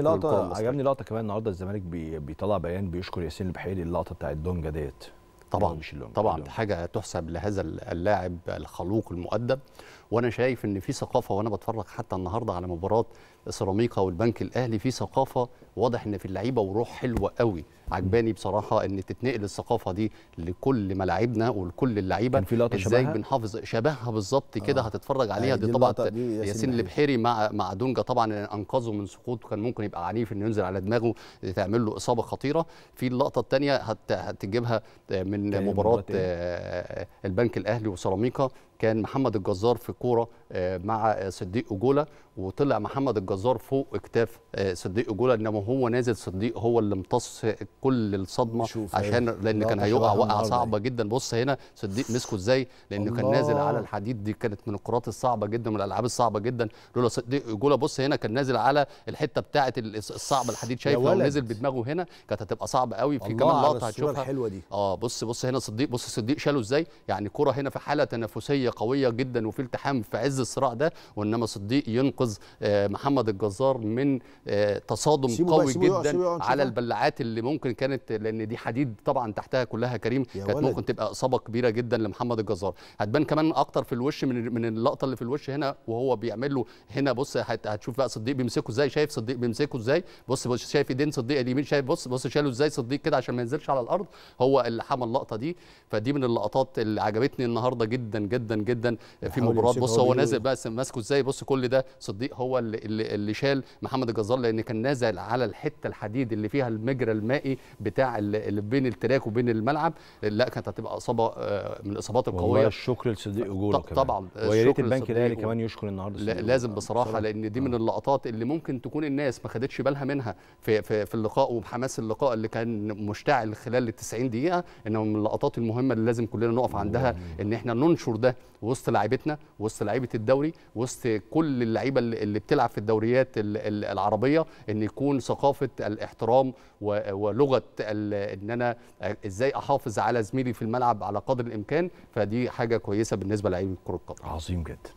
لقطه عجبني لقطه كمان النهارده الزمالك بي... بيطلع بيان بيشكر ياسين البحيري اللقطه بتاعت دونجا ديت طبعا طبعا حاجه تحسب لهذا اللاعب الخلوق المؤدب وانا شايف ان في ثقافه وانا بتفرج حتى النهارده على مباراه سيراميكا والبنك الاهلي في ثقافه واضح ان في اللعيبه وروح حلوه قوي عجباني بصراحه ان تتنقل الثقافه دي لكل ملاعبنا ولكل اللعيبه في لقطه ازاي بنحافظ شبهها بالظبط كده آه. هتتفرج عليها آه، دي, دي طبعا ياسين البحيري مع مع دونجا طبعا انقذه من سقوط كان ممكن يبقى عنيف انه ينزل على دماغه تعمل له اصابه خطيره في اللقطه الثانيه هتجيبها آه، من مباراه آه، البنك الاهلي وسيراميكا كان محمد الجزار في كوره آه، مع آه، صديق أجولة وطلع محمد الجزار فوق اكتاف آه، صديق أجولة انما هو نازل صديق هو اللي امتص كل الصدمه عشان لان كان هيقع وقع صعبه جدا بص هنا صديق مسكه ازاي لانه كان نازل على الحديد دي كانت من الكرات الصعبه جدا من الالعاب الصعبه جدا لولا صديق أجولة بص هنا كان نازل على الحته بتاعه الصعب الحديد شايف لو نزل بدماغه هنا كانت هتبقى صعبه قوي في كمان لقطه هتشوفها الحلوه دي اه بص بص هنا صديق بص صديق شاله ازاي يعني كره هنا في حاله تنافسيه قويه جدا وفي التحام في عز الصراع ده وانما صديق ينقذ آه، محمد الجزار من آه، تصادم سيبه قوي سيبه جدا سيبه على البلعات اللي ممكن كانت لان دي حديد طبعا تحتها كلها كريم كانت ممكن تبقى اصابه كبيره جدا لمحمد الجزار هتبان كمان اكتر في الوش من من اللقطه اللي في الوش هنا وهو بيعمل له هنا بص هتشوف بقى صديق بيمسكه ازاي شايف صديق بيمسكه ازاي بص بص شايف ايدين صديق اليمين شايف بص بص شاله ازاي صديق كده عشان ما ينزلش على الارض هو اللي حمل اللقطه دي فدي من اللقطات اللي عجبتني النهارده جدا جدا جدا جدا في مباراه بص هو نازل بقى ماسكه ازاي بص كل ده صديق هو اللي, اللي شال محمد الجزار لان كان نازل على الحته الحديد اللي فيها المجرى المائي بتاع اللي بين التراك وبين الملعب لا كانت هتبقى اصابه آه، من الاصابات القويه والله الشكر لصديق كمان طبعا ويا ريت البنك الاهلي كمان يشكر النهارده لازم بصراحه, بصراحة. لان دي من آه. اللقطات اللي ممكن تكون الناس ما خدتش بالها منها في في, في اللقاء وبحماس اللقاء اللي كان مشتعل خلال ال 90 دقيقه انه من اللقطات المهمه اللي لازم كلنا نقف عندها ان احنا ننشر ده وسط لاعيبتنا وسط لعيبه الدوري وسط كل اللعيبه اللي بتلعب في الدوريات العربيه ان يكون ثقافه الاحترام ولغه ان انا ازاي احافظ على زميلي في الملعب على قدر الامكان فدي حاجه كويسه بالنسبه لعيبه كره القدم عظيم جدا